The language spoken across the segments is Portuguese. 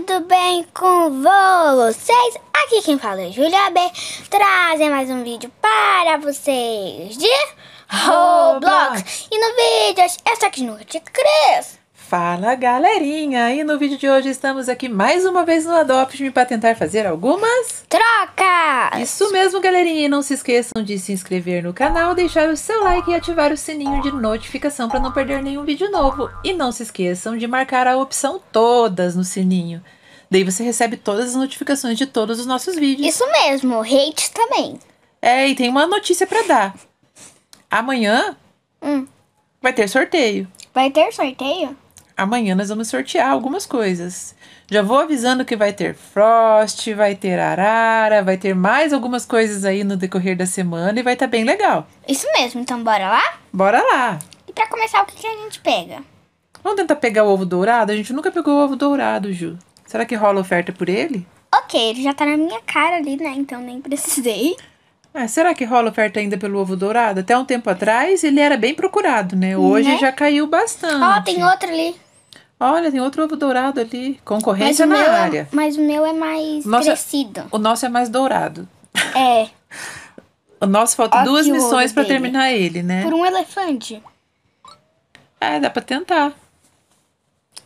tudo bem com vocês? Aqui quem fala é Julia B. Trazem mais um vídeo para vocês de Roblox. E no vídeo, essa aqui nunca te cresce. Fala galerinha! E no vídeo de hoje estamos aqui mais uma vez no Adopt Me para tentar fazer algumas trocas! Isso mesmo, galerinha! E não se esqueçam de se inscrever no canal, deixar o seu like e ativar o sininho de notificação para não perder nenhum vídeo novo. E não se esqueçam de marcar a opção todas no sininho. Daí você recebe todas as notificações de todos os nossos vídeos. Isso mesmo, hate também. É, e tem uma notícia para dar. Amanhã hum. vai ter sorteio. Vai ter sorteio? amanhã nós vamos sortear algumas coisas. Já vou avisando que vai ter Frost, vai ter Arara, vai ter mais algumas coisas aí no decorrer da semana e vai estar tá bem legal. Isso mesmo, então bora lá? Bora lá! E para começar, o que, que a gente pega? Vamos tentar pegar o ovo dourado? A gente nunca pegou o ovo dourado, Ju. Será que rola oferta por ele? Ok, ele já tá na minha cara ali, né? Então nem precisei. Ah, será que rola oferta ainda pelo ovo dourado? Até um tempo atrás ele era bem procurado, né? Hoje né? já caiu bastante. Ó, oh, tem outro ali. Olha, tem outro ovo dourado ali. Concorrência na é- área. Mas o meu é mais nosso é- crescido. É, o nosso é mais dourado. É. o nosso falta Ó duas missões para terminar ele, né? Por um elefante. É, dá pra tentar.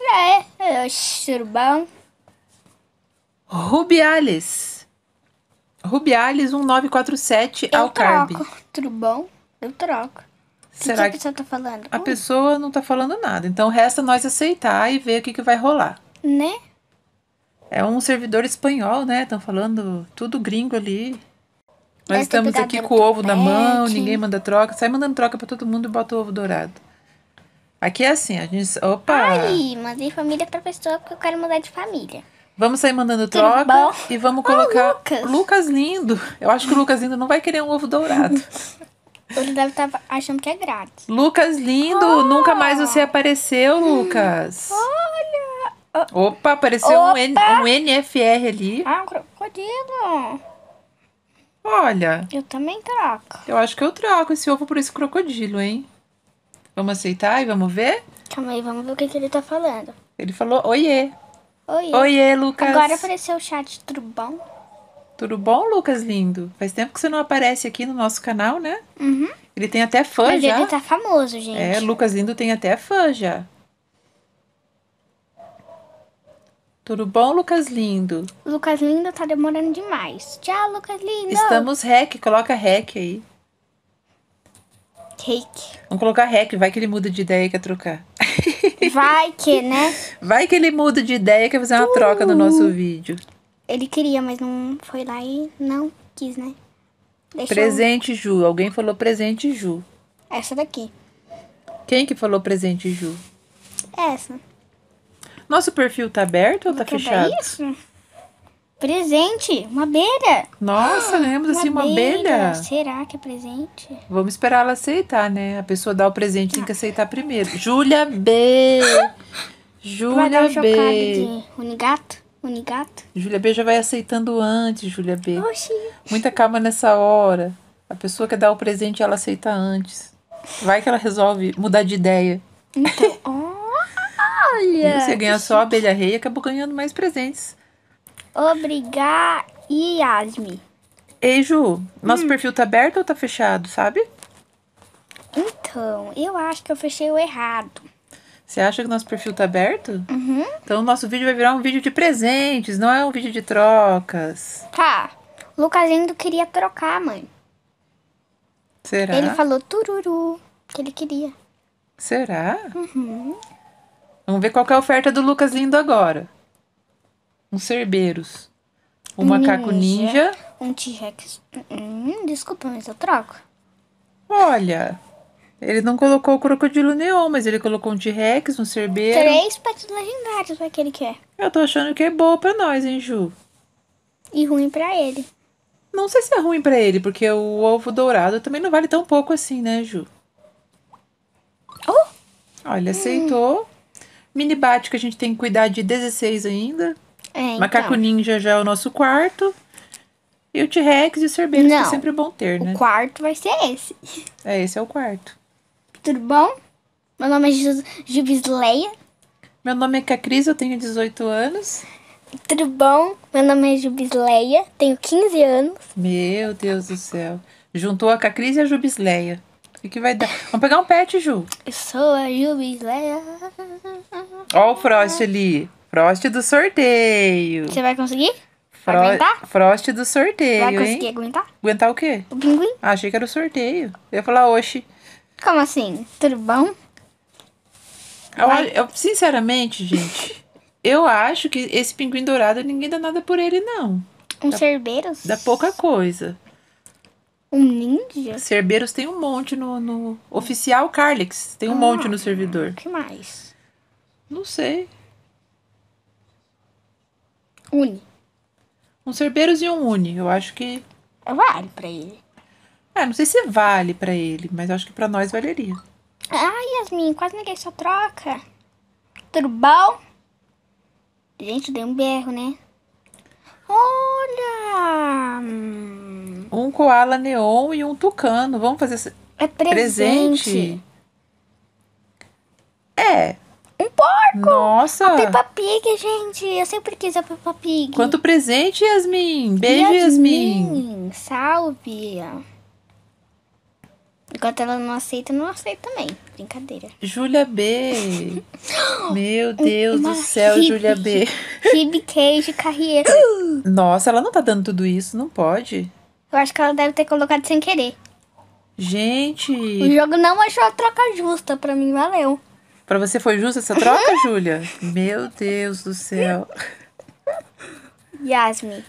É, é churbão. É, Rubiales. Rubiales 1947 Eu troco, tudo bom? Eu troco. Será que, que, que, tá falando? A hum. pessoa não tá falando nada. Então resta nós aceitar e ver o que, que vai rolar. Né? É um servidor espanhol, né? Estão falando tudo gringo ali. Nós estamos aqui com o ovo na mão, ninguém manda troca. Sai mandando troca para todo mundo e bota o ovo dourado. Aqui é assim, a gente. Opa! Ai, mandei família pra pessoa porque eu quero mudar de família. Vamos sair mandando troca e vamos colocar. Lucas. Lucas lindo! Eu acho que o Lucas lindo não vai querer um ovo dourado. Ele deve estar tá achando que é grátis. Lucas lindo, oh. nunca mais você apareceu, Lucas. Olha! Opa, apareceu Opa. Um, N, um NFR ali. Ah, um crocodilo. Olha. Eu também troco. Eu acho que eu troco esse ovo por esse crocodilo, hein? Vamos aceitar e vamos ver? Calma aí, vamos ver o que, que ele tá falando. Ele falou oiê. Oiê. Oiê, Lucas. Agora apareceu o chat tudo bom? Tudo bom, Lucas lindo? Faz tempo que você não aparece aqui no nosso canal, né? Uhum. Ele tem até fã Mas já. ele tá famoso, gente. É, Lucas lindo tem até fã já. Tudo bom, Lucas lindo? Lucas lindo tá demorando demais. Tchau, Lucas lindo. Estamos rec, coloca rec aí. Cake. Vamos colocar rec, vai que ele muda de ideia e quer trocar. Vai que, né? Vai que ele muda de ideia e quer fazer uma uh. troca no nosso uh. vídeo ele queria, mas não foi lá e não quis, né? Deixou... Presente, Ju. Alguém falou presente, Ju. Essa daqui. Quem que falou presente, Ju? Essa. Nosso perfil tá aberto ou tá, tá fechado? isso? Presente, uma abelha. Nossa, ah, assim uma abelha. abelha. Será que é presente? Vamos esperar ela aceitar, né? A pessoa dá o presente, tem que tá. aceitar primeiro. Júlia B. Júlia B. De Unigato? Unigato? Júlia B já vai aceitando antes, Júlia B. Oxi. Muita calma nessa hora. A pessoa quer dar o presente, ela aceita antes. Vai que ela resolve mudar de ideia. Então, olha. Você ganha só a abelha rei e acabou ganhando mais presentes. Obrigada, Yasme. Ei, Ju, nosso hum. perfil tá aberto ou tá fechado, sabe? Então, eu acho que eu fechei o errado. Você acha que nosso perfil tá aberto? Uhum. Então o nosso vídeo vai virar um vídeo de presentes, não é um vídeo de trocas. Tá. O Lucas ainda queria trocar, mãe. Será? Ele falou tururu, que ele queria. Será? Uhum. Vamos ver qual é a oferta do Lucas Lindo agora. Um Cerbeiros. Um macaco ninja. ninja. Um T-Rex. Hum, desculpa, mas eu troco. Olha, ele não colocou o crocodilo neon, mas ele colocou um T-Rex, um cerbeiro. Três patos legendários vai né, que ele quer. Eu tô achando que é boa pra nós, hein, Ju? E ruim pra ele. Não sei se é ruim pra ele, porque o ovo dourado também não vale tão pouco assim, né, Ju? Oh! Olha, hum. aceitou. Hum. Mini Bate que a gente tem que cuidar de 16 ainda. É, então. Macaco Ninja já é o nosso quarto. E o T-Rex e o Cerbeiro, que é sempre bom ter, né? O quarto vai ser esse. É, esse é o quarto tudo bom? Meu nome é Jubisleia. Meu nome é Cacris, eu tenho 18 anos. Tudo bom? Meu nome é Jubisleia, tenho 15 anos. Meu Deus do céu. Juntou a Cacris e a Jubisleia. O que, vai dar? Vamos pegar um pet, Ju. Eu sou a Jubisleia. Leia. Ó o Frost ali. Frost do sorteio. Você vai conseguir? Fro aguentar? Frost do sorteio, Vai conseguir hein? aguentar? Aguentar o quê? O pinguim. Ah, achei que era o sorteio. Eu ia falar, oxe. Como assim? Tudo bom? Eu, eu, sinceramente, gente, eu acho que esse pinguim dourado ninguém dá nada por ele, não. Um cerberus cerbeiros? Dá pouca coisa. Um ninja? Cerbeiros tem um monte no. no oficial Carlix. Tem um ah, monte no servidor. que mais? Não sei. Uni. Um Cerbeiros e um Uni. Eu acho que. Vale pra ele. É, não sei se vale para ele, mas acho que para nós valeria. Ai, ah, Yasmin, quase neguei sua troca. Tudo bom? Gente, dei um berro, né? Olha! Um koala neon e um tucano. Vamos fazer esse... É presente. presente. É. Um porco! Nossa! A Peppa Pig, gente! Eu sempre quis a Peppa Pig. Quanto presente, Yasmin! Beijo, Yasmin! Yasmin. Salve! Enquanto ela não aceita, não aceita também. Brincadeira. Júlia B. Meu Deus Uma do céu, Júlia B. Ribe queijo carreira. Nossa, ela não tá dando tudo isso, não pode. Eu acho que ela deve ter colocado sem querer. Gente. O jogo não achou é a troca justa, pra mim valeu. Pra você foi justa essa troca, Júlia? Meu Deus do céu. Yasmin.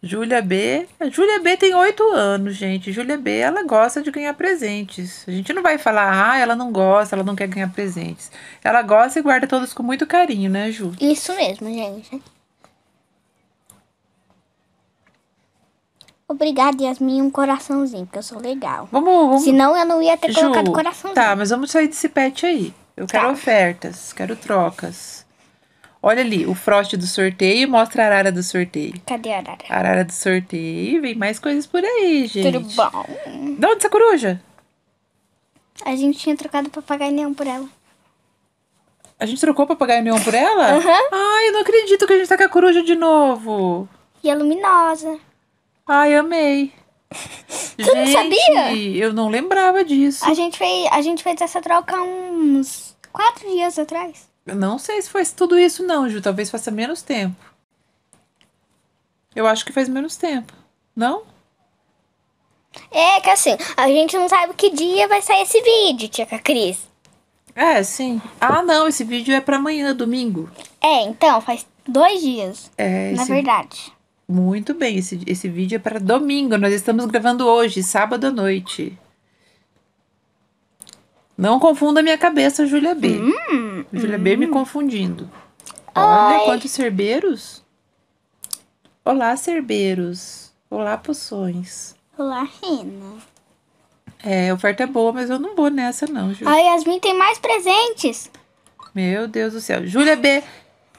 Júlia B. A Júlia B tem oito anos, gente. Júlia B, ela gosta de ganhar presentes. A gente não vai falar, ah, ela não gosta, ela não quer ganhar presentes. Ela gosta e guarda todos com muito carinho, né, Ju? Isso mesmo, gente. Obrigada, Yasmin, um coraçãozinho, porque eu sou legal. Vamos, vamos. Senão eu não ia ter Ju, colocado coraçãozinho. Tá, mas vamos sair desse pet aí. Eu quero tá. ofertas, quero trocas. Olha ali, o frost do sorteio mostra a arara do sorteio. Cadê a arara? Arara do sorteio. Vem mais coisas por aí, gente. Tudo bom. De onde essa coruja? A gente tinha trocado papagaio neon por ela. A gente trocou papagaio neon por ela? Aham. Uhum. Ai, eu não acredito que a gente tá com a coruja de novo. E é luminosa. Ai, amei. Você gente, não sabia? Eu não lembrava disso. A gente, fez, a gente fez essa troca uns quatro dias atrás não sei se faz tudo isso, não, Ju. Talvez faça menos tempo. Eu acho que faz menos tempo. Não? É que assim, a gente não sabe que dia vai sair esse vídeo, tia Cris. É, sim. Ah, não, esse vídeo é para amanhã, domingo. É, então, faz dois dias. É, na verdade. Muito bem, esse, esse vídeo é para domingo. Nós estamos gravando hoje, sábado à noite. Não confunda minha cabeça, Júlia B. Hum, Júlia hum. B me hum. confundindo. Olha Oi. quantos cerbeiros. Olá, cerbeiros. Olá, poções. Olá, Rina. É, a oferta é boa, mas eu não vou nessa, não, Júlia. A Yasmin tem mais presentes. Meu Deus do céu. Júlia B,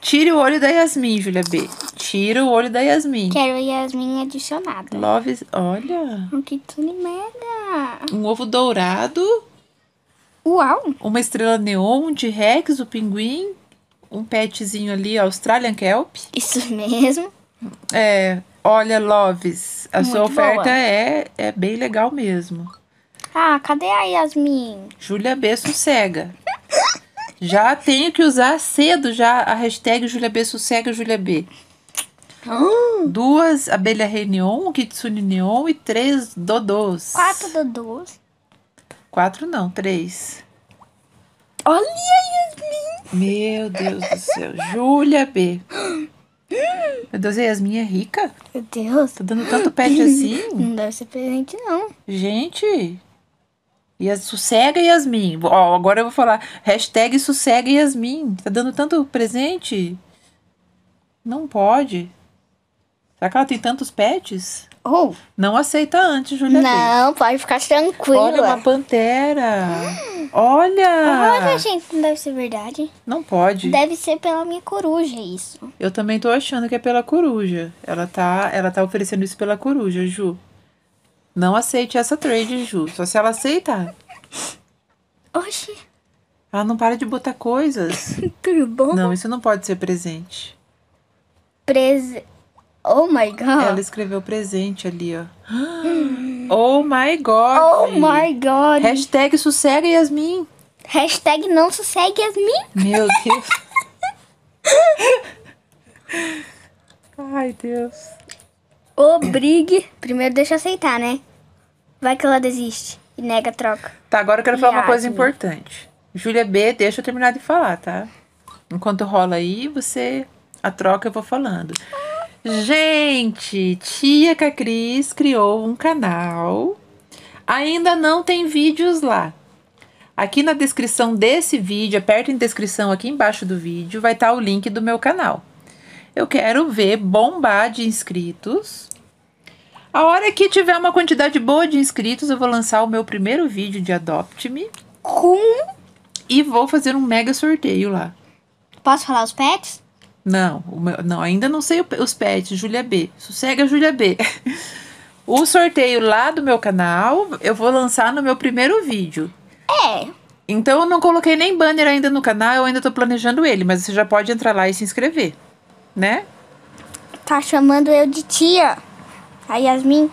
tire o olho da Yasmin, Júlia B. Tira o olho da Yasmin. Quero Yasmin adicionada. Loves, olha. Um kitune mega. Um ovo dourado. Uau! Uma estrela neon, de rex, o pinguim, um petzinho ali, Australian Kelp. Isso mesmo. É, olha, Loves, a Muito sua oferta é, é bem legal mesmo. Ah, cadê a Yasmin? Júlia B. Sossega. já tenho que usar cedo já a hashtag Júlia B. Sossega Júlia B. Hum. Duas abelha rei neon, kitsune neon e três dodôs. Quatro dodôs. Quatro não, três. Olha a Yasmin! Meu Deus do céu. Júlia B. Meu Deus, a Yasmin é rica? Meu Deus. Tá dando tanto pet assim? Não deve ser presente, não. Gente, e sossega Yasmin. Ó, agora eu vou falar. Hashtag sossega Yasmin. Tá dando tanto presente? Não pode. Será que ela tem tantos pets? Oh. Não aceita antes, Julia. Não, pode ficar tranquila. Olha, uma pantera. Olha. Olha! Olha, gente, não deve ser verdade. Não pode. Deve ser pela minha coruja, isso. Eu também tô achando que é pela coruja. Ela tá, ela tá oferecendo isso pela coruja, Ju. Não aceite essa trade, Ju. Só se ela aceitar. Oxi. Ela não para de botar coisas. Tudo bom? Não, isso não pode ser presente. Presente. Oh my god. Ela escreveu presente ali, ó. Oh my god. Oh my god. Hashtag sossega Yasmin. Hashtag não sossegue Yasmin. Meu Deus. Ai, Deus. Obrigue. Primeiro deixa eu aceitar, né? Vai que ela desiste e nega a troca. Tá, agora eu quero falar uma coisa importante. Júlia B, deixa eu terminar de falar, tá? Enquanto rola aí, você. A troca eu vou falando. Ah. Gente, tia Cacris criou um canal. Ainda não tem vídeos lá. Aqui na descrição desse vídeo, aperta em descrição aqui embaixo do vídeo, vai estar tá o link do meu canal. Eu quero ver bombar de inscritos. A hora que tiver uma quantidade boa de inscritos, eu vou lançar o meu primeiro vídeo de Adopt-me. Com? E vou fazer um mega sorteio lá. Posso falar os pets? Não, meu, não, ainda não sei os pets, Júlia B. Sossega, Júlia B. o sorteio lá do meu canal, eu vou lançar no meu primeiro vídeo. É. Então eu não coloquei nem banner ainda no canal, eu ainda tô planejando ele, mas você já pode entrar lá e se inscrever, né? Tá chamando eu de tia, a Yasmin.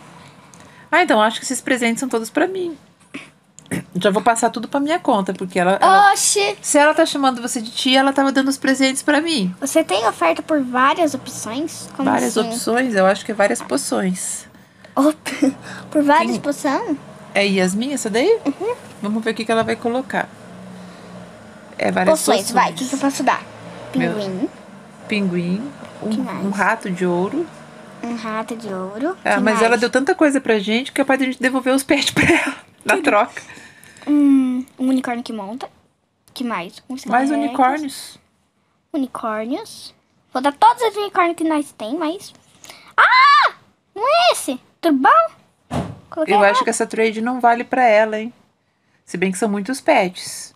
Ah, então acho que esses presentes são todos para mim. Já vou passar tudo pra minha conta, porque ela. ela Se ela tá chamando você de tia, ela tava dando os presentes para mim. Você tem oferta por várias opções? Como várias assim? opções? Eu acho que é várias poções. Op... por várias poções? É Yasmin essa daí? Uhum. Vamos ver o que, ela vai colocar. É várias poções. poções. vai. O que, eu posso dar? Pinguim. Meu... Pinguim. Um, um, rato de ouro. Um rato de ouro. Ah, mas mais? ela deu tanta coisa pra gente que é capaz de a gente devolver os pets pra ela na troca um, um unicórnio que monta. Que mais? Uns mais unicórnios. Unicórnios. Vou dar todos os unicórnios que nós tem, mas... Ah! Não é esse? Tudo bom? Coloquei Eu errado. acho que essa trade não vale pra ela, hein? Se bem que são muitos pets.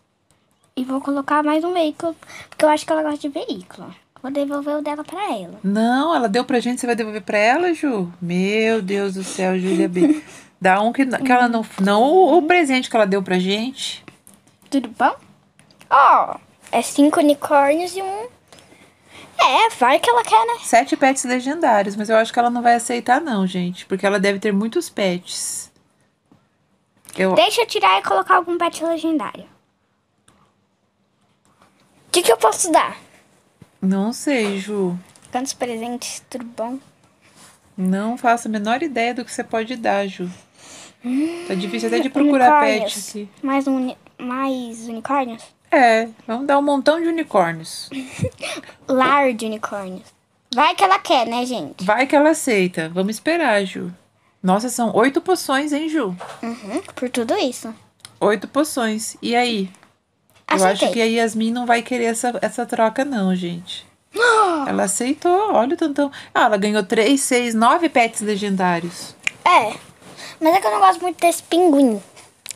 E vou colocar mais um veículo, porque eu acho que ela gosta de veículo. Vou devolver o dela pra ela. Não, ela deu pra gente, você vai devolver pra ela, Ju? Meu Deus do céu, Júlia B. Dá um que, que ela não. Uhum. Não o presente que ela deu pra gente. Tudo bom? Ó, oh, é cinco unicórnios e um. É, vai que ela quer, né? Sete pets legendários, mas eu acho que ela não vai aceitar, não, gente. Porque ela deve ter muitos pets. Eu... Deixa eu tirar e colocar algum pet legendário. O que, que eu posso dar? Não sei, Ju. Quantos presentes? Tudo bom? Não faço a menor ideia do que você pode dar, Ju. Tá difícil até de procurar pets. pet aqui. Mais, uni mais unicórnios? É, vamos dar um montão de unicórnios. Lar de unicórnios. Vai que ela quer, né, gente? Vai que ela aceita. Vamos esperar, Ju. Nossa, são oito poções, hein, Ju? Uhum, por tudo isso. Oito poções. E aí? Aceitei. Eu acho que a Yasmin não vai querer essa, essa troca, não, gente. Ela aceitou, olha o tantão. Ah, ela ganhou três, seis, nove pets legendários. É. Mas é que eu não gosto muito desse pinguim.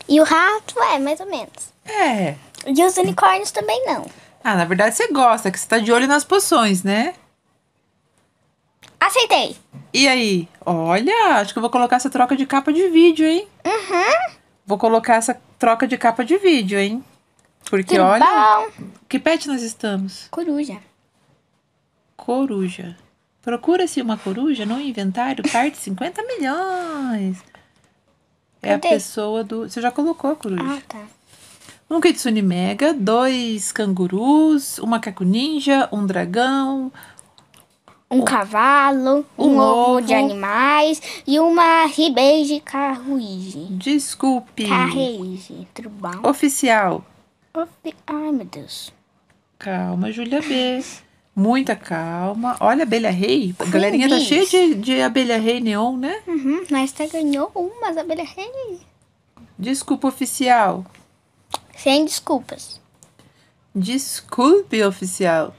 E o rato, é, mais ou menos. É. E os unicórnios também não. Ah, na verdade você gosta, que você tá de olho nas poções, né? Aceitei. E aí? Olha, acho que eu vou colocar essa troca de capa de vídeo, hein? Uhum. Vou colocar essa troca de capa de vídeo, hein? Porque Tudo olha. Bom. Que pet nós estamos? Coruja. Coruja. Procura-se uma coruja no inventário parte 50 milhões. É a pessoa do. Você já colocou, Coruja? Ah, tá. Um Kitsune Mega, dois cangurus, um macaco ninja, um dragão. Um, cavalo, um, um ovo, ovo, de animais e uma ribeige carruagem Desculpe. carruagem tudo bom? Oficial. Ofi Ai, meu Deus. Calma, Júlia B. Muita calma. Olha, abelha rei. A galerinha tá cheia de, de abelha rei neon, né? Uhum, nós até tá, ganhou umas abelha rei. Desculpa oficial. Sem desculpas. Desculpe, oficial.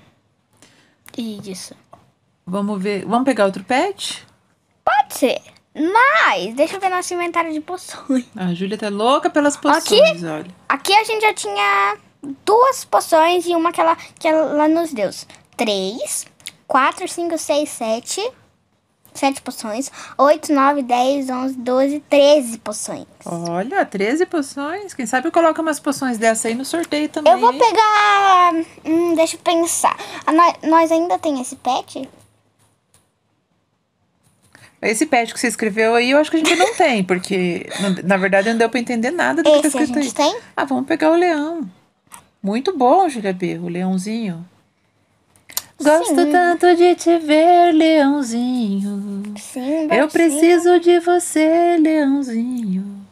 Isso. Vamos ver. Vamos pegar outro pet? Pode ser. Mas, deixa eu ver nosso inventário de poções. A Júlia tá louca pelas poções, aqui, olha. Aqui a gente já tinha duas poções e uma que ela, que ela nos deu. 3, 4, 5, 6, 7. 7 poções. 8, 9, 10, 11, 12, 13 poções. Olha, 13 poções. Quem sabe eu coloco umas poções dessa aí no sorteio também. Eu vou pegar. Hum, deixa eu pensar. Ah, no... Nós ainda tem esse pet? Esse pet que você escreveu aí, eu acho que a gente não tem, porque na verdade não deu pra entender nada do esse que tá escrito a gente aí. tem? Ah, vamos pegar o leão. Muito bom, Júlia B, o leãozinho. Gosto Sim. tanto de te ver, leãozinho. Sim, Eu preciso de você, leãozinho.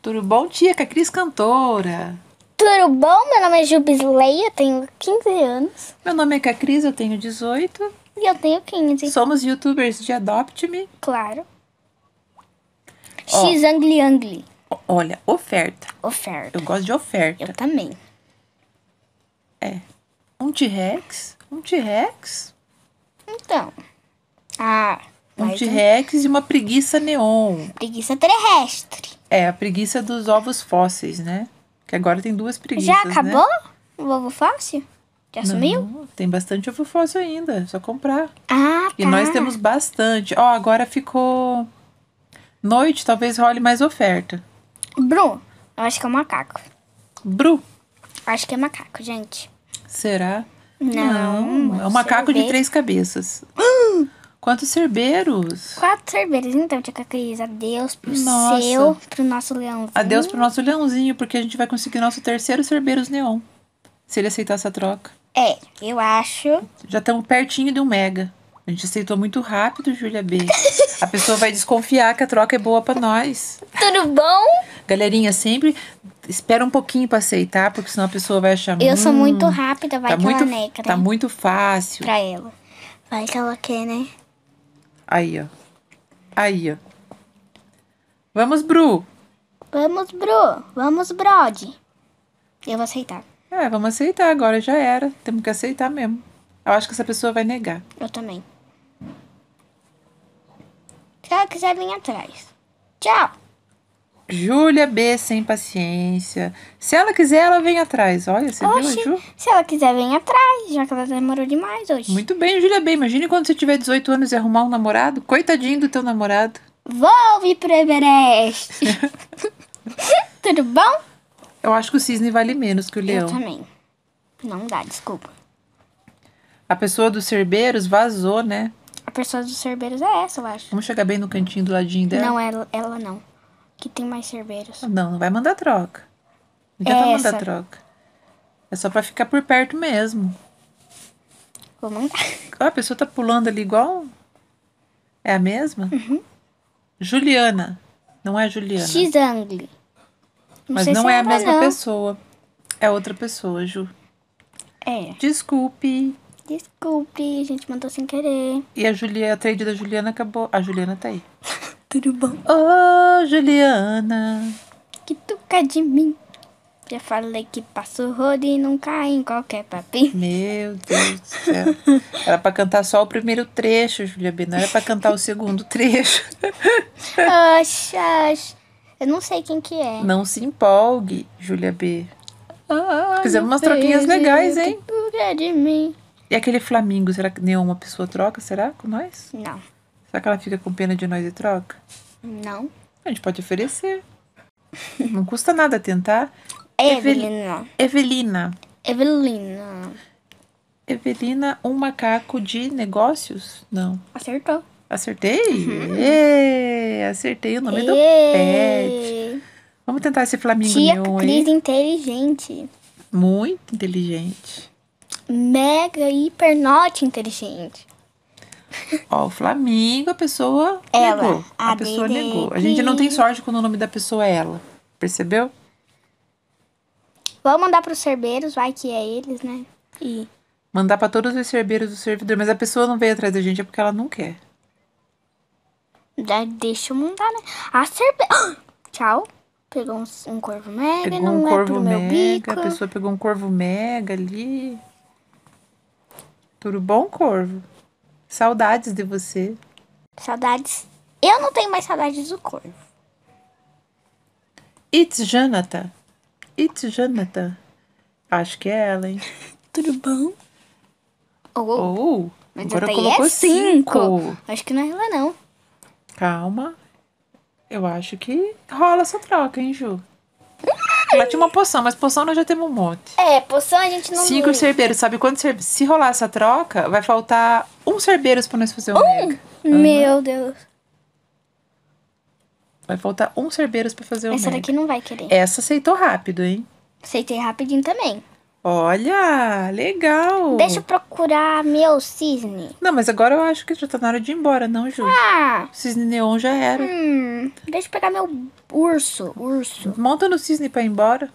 Tudo bom, tia? Que a é Cris cantora. Tudo bom? Meu nome é Jubisley, eu tenho 15 anos. Meu nome é Cacris, é eu tenho 18. E eu tenho 15. Somos youtubers de Adopt Me. Claro. Ó. X Angli Angli. Olha, oferta. Oferta. Eu gosto de oferta. Eu também. Um T-Rex? Um T-Rex? Então. Ah. Um T-Rex e uma preguiça neon. Preguiça terrestre. É, a preguiça dos ovos fósseis, né? Que agora tem duas preguiças. Já né? acabou né? o ovo fóssil? Já não, sumiu? Tem bastante ovo fóssil ainda, é só comprar. Ah, tá. E nós temos bastante. Ó, oh, agora ficou noite, talvez role mais oferta. Bru, eu acho que é um macaco. Bru? Eu acho que é macaco, gente. Será? Não. não é um macaco de três cabeças. Hum! Quantos cerbeiros? Quatro cerbeiros. Então, Tia Cris, adeus pro Nossa. seu, pro nosso leãozinho. Adeus pro nosso leãozinho, porque a gente vai conseguir nosso terceiro cerbeiros neon. Se ele aceitar essa troca. É, eu acho. Já estamos pertinho de um mega. A gente aceitou muito rápido, Júlia B. A pessoa vai desconfiar que a troca é boa para nós. Tudo bom? Galerinha, sempre espera um pouquinho para aceitar, porque senão a pessoa vai achar Eu hum, sou muito hum, rápida, vai tá que muito, ela negra. Tá muito fácil. Pra ela. Vai que ela quer, né? Aí, ó. Aí, ó. Vamos, Bru. Vamos, Bru. Vamos, Brod. Eu vou aceitar. É, vamos aceitar agora, já era. Temos que aceitar mesmo. Eu acho que essa pessoa vai negar. Eu também. Se ela quiser vir atrás. Tchau. Júlia B sem paciência. Se ela quiser, ela vem atrás. Olha, você Oxi, viu, Ju? Se ela quiser, vem atrás, já que ela demorou demais hoje. Muito bem, Júlia B. Imagine quando você tiver 18 anos e arrumar um namorado. Coitadinho do teu namorado. Vou vir pro Everest. Tudo bom? Eu acho que o cisne vale menos que o leão. Eu também. Não dá, desculpa. A pessoa dos cerbeiros vazou, né? A pessoa dos cerbeiros é essa, eu acho. Vamos chegar bem no cantinho do ladinho dela? Não, ela, ela não que tem mais cerbeiros. Ah, não, não vai mandar troca. Não vai mandar troca. É só pra ficar por perto mesmo. Vou mandar. a pessoa tá pulando ali igual. É a mesma? Uhum. Juliana. Não é Juliana. Xangle. Mas não é, é a mesma não. pessoa. É outra pessoa, Ju. É. Desculpe. Desculpe, a gente mandou sem querer. E a Juliana, a trade da Juliana acabou. A Juliana tá aí. Tudo bom? Ô, oh, Juliana. Que tuca de mim. Já falei que passo rodo e não cai em qualquer papinho. Meu Deus do céu. Era pra cantar só o primeiro trecho, Julia B. Não era pra cantar o segundo trecho. Oxe, oxe. Eu não sei quem que é. Não se empolgue, Julia B. Ah, Fizemos umas troquinhas legais, hein? Que tuca de mim. E aquele Flamingo, será que nenhuma pessoa troca? Será? Com nós? Não. Será que ela fica com pena de nós e troca? Não. A gente pode oferecer. não custa nada tentar. Evelina. Evelina. Evelina. Evelina, um macaco de negócios? Não. Acertou. Acertei? Uhum. acertei o nome Êê. do pet. Vamos tentar esse flamingo Tia neon Cris aí. Tia inteligente. Muito inteligente. Mega, hiper, not inteligente. Ó, o Flamengo, a pessoa ela, negou. A, a pessoa negou. A gente não tem sorte quando o nome da pessoa é ela. Percebeu? vamos mandar pros cerbeiros, vai que é eles, né? E... Mandar para todos os cerbeiros do servidor. Mas a pessoa não veio atrás da gente, é porque ela não quer. Deixa eu mandar, né? A cerveja. Ah! Tchau. Pegou um, um, corvo mega, pegou não um é corvo é mega, A pessoa pegou um corvo mega ali. Tudo bom, corvo? Saudades de você. Saudades. Eu não tenho mais saudades do corvo. It's Jonathan. It's Jonathan. Acho que é ela, hein? Tudo bom? Ou. Oh, oh, agora é colocou é cinco. cinco. Acho que não é ela, não. Calma. Eu acho que rola essa troca, hein, Ju? ela tinha uma poção, mas poção nós já temos um monte. É, poção a gente não. Cinco cerbeiros, sabe quando cerbeiros? Se rolar essa troca, vai faltar um cerbeiros pra nós fazer o um? mega. Uhum. Meu Deus. Vai faltar um cerbeiros pra fazer o Essa mega. daqui não vai querer. Essa aceitou rápido, hein? Aceitei rapidinho também. Olha, legal. Deixa eu procurar meu cisne. Não, mas agora eu acho que já tá na hora de ir embora, não, Ju? Ah. Cisne neon já era. Hum, deixa eu pegar meu urso, urso. Monta no cisne pra ir embora.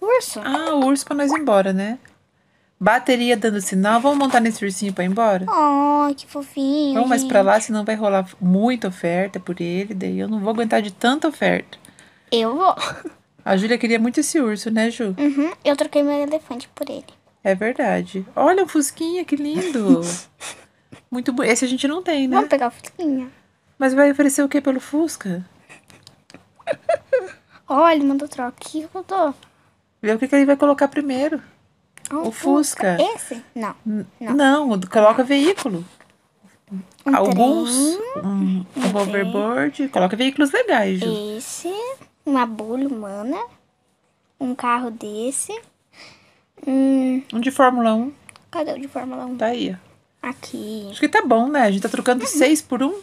Urso? Ah, o urso pra nós ir embora, né? Bateria dando sinal. Vamos montar nesse ursinho pra ir embora? Oh, que fofinho. Vamos mais pra lá, senão vai rolar muita oferta por ele. Daí eu não vou aguentar de tanta oferta. Eu vou. A Júlia queria muito esse urso, né, Ju? Uhum, eu troquei meu elefante por ele. É verdade. Olha o Fusquinha, que lindo. muito Esse a gente não tem, né? Vamos pegar o Fusquinha. Mas vai oferecer o quê pelo Fusca? Olha, mandou troca. O que mudou? Vê o que, que ele vai colocar primeiro. É o Fusca. Fusca. Esse? Não. Não, não coloca veículo. Um Alguns. Trem, um, um overboard. Coloca veículos legais, Ju. Esse uma bolha humana, um carro desse. um de Fórmula 1. Cadê o de Fórmula 1? Tá aí. Aqui. Acho que tá bom, né? A gente tá trocando uhum. seis por um.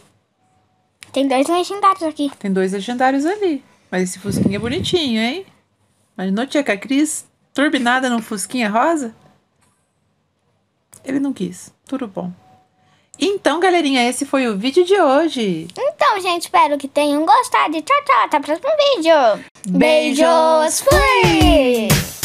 Tem dois legendários aqui. Tem dois legendários ali. Mas esse fusquinha é bonitinho, hein? Mas não tinha com a Cris turbinada num fusquinha rosa? Ele não quis. Tudo bom. Então, galerinha, esse foi o vídeo de hoje. Hum. Então, gente, espero que tenham gostado. tchau, tchau. Até o próximo vídeo. Beijos, fui!